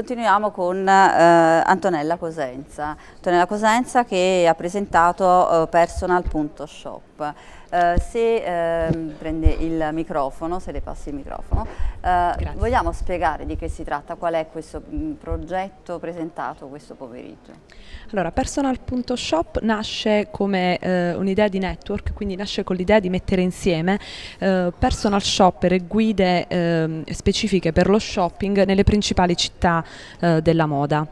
Continuiamo con eh, Antonella Cosenza. Antonella Cosenza che ha presentato eh, personal.shop. Eh, se ehm, prende il microfono, se le passi il microfono, eh, vogliamo spiegare di che si tratta, qual è questo mm, progetto presentato questo pomeriggio? Allora, personal.shop nasce come eh, un'idea di network, quindi nasce con l'idea di mettere insieme eh, personal shopper e guide ehm, specifiche per lo shopping nelle principali città eh, della moda.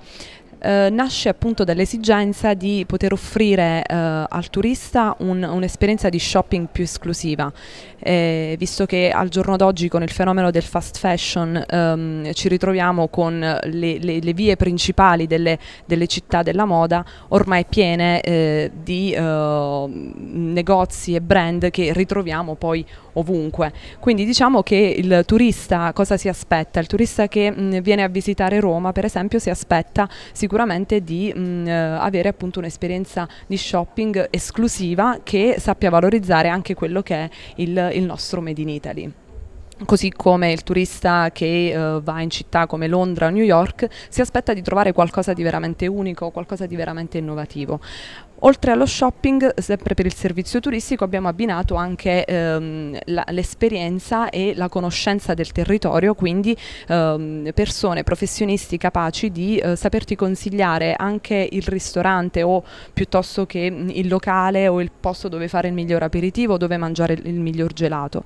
Eh, nasce appunto dall'esigenza di poter offrire eh, al turista un'esperienza di shopping più esclusiva, eh, visto che al giorno d'oggi con il fenomeno del fast fashion ehm, ci ritroviamo con le, le, le vie principali delle, delle, città della moda ormai piene eh, di ehm, negozi e brand che ritroviamo poi ovunque. Quindi diciamo che il turista cosa si aspetta? Il turista che mh, mm, viene a visitare Roma per esempio si aspetta si sicuramente di mh, mm, eh, avere appunto un'esperienza di shopping esclusiva che sappia valorizzare anche quello che è il, il nostro Made in Italy. Così come il turista che uh, va in città come Londra o New York si aspetta di trovare qualcosa di veramente unico, qualcosa di veramente innovativo. Oltre allo shopping, sempre per il servizio turistico, abbiamo abbinato anche ehm, l'esperienza e la conoscenza del territorio, quindi ehm, persone, professionisti capaci di eh, saperti consigliare anche il ristorante o piuttosto che mh, mm, il locale o il posto dove fare il miglior aperitivo, dove mangiare il, il miglior gelato.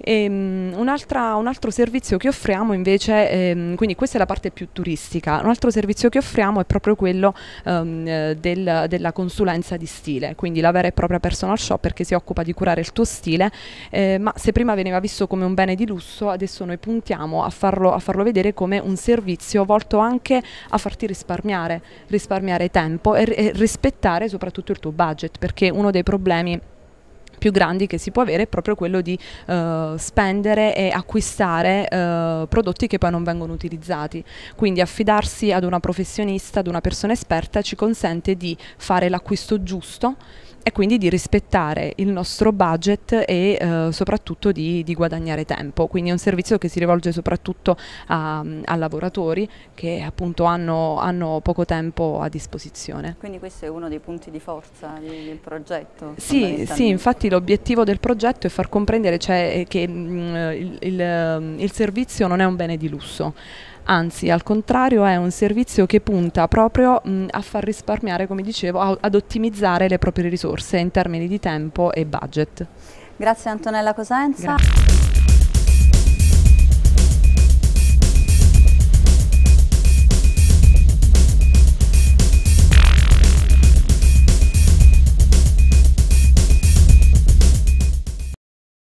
Um, ehm, un, altra, un, altro servizio che offriamo invece, um, quindi questa è la parte più turistica, un altro servizio che offriamo è proprio quello um, del, della consulenza di stile, quindi la vera e propria personal shopper che si occupa di curare il tuo stile, eh, ma se prima veniva visto come un bene di lusso, adesso noi puntiamo a farlo, a farlo vedere come un servizio volto anche a farti risparmiare, risparmiare tempo e, e rispettare soprattutto il tuo budget, perché uno dei problemi più grandi che si può avere è proprio quello di eh, spendere e acquistare eh, prodotti che poi non vengono utilizzati. Quindi affidarsi ad una professionista, ad una persona esperta ci consente di fare l'acquisto giusto e quindi di rispettare il nostro budget e eh, soprattutto di, di, guadagnare tempo. Quindi è un servizio che si rivolge soprattutto a, a lavoratori che appunto hanno, hanno, poco tempo a disposizione. Quindi questo è uno dei punti di forza del, del progetto? Sì, sì infatti l'obiettivo del progetto è far comprendere cioè, eh, che mh, mm, il, il, ehm, il servizio non è un bene di lusso anzi al contrario è un servizio che punta proprio mh, a far risparmiare, come dicevo, a, ad ottimizzare le proprie risorse in termini di tempo e budget. Grazie Antonella Cosenza. Grazie.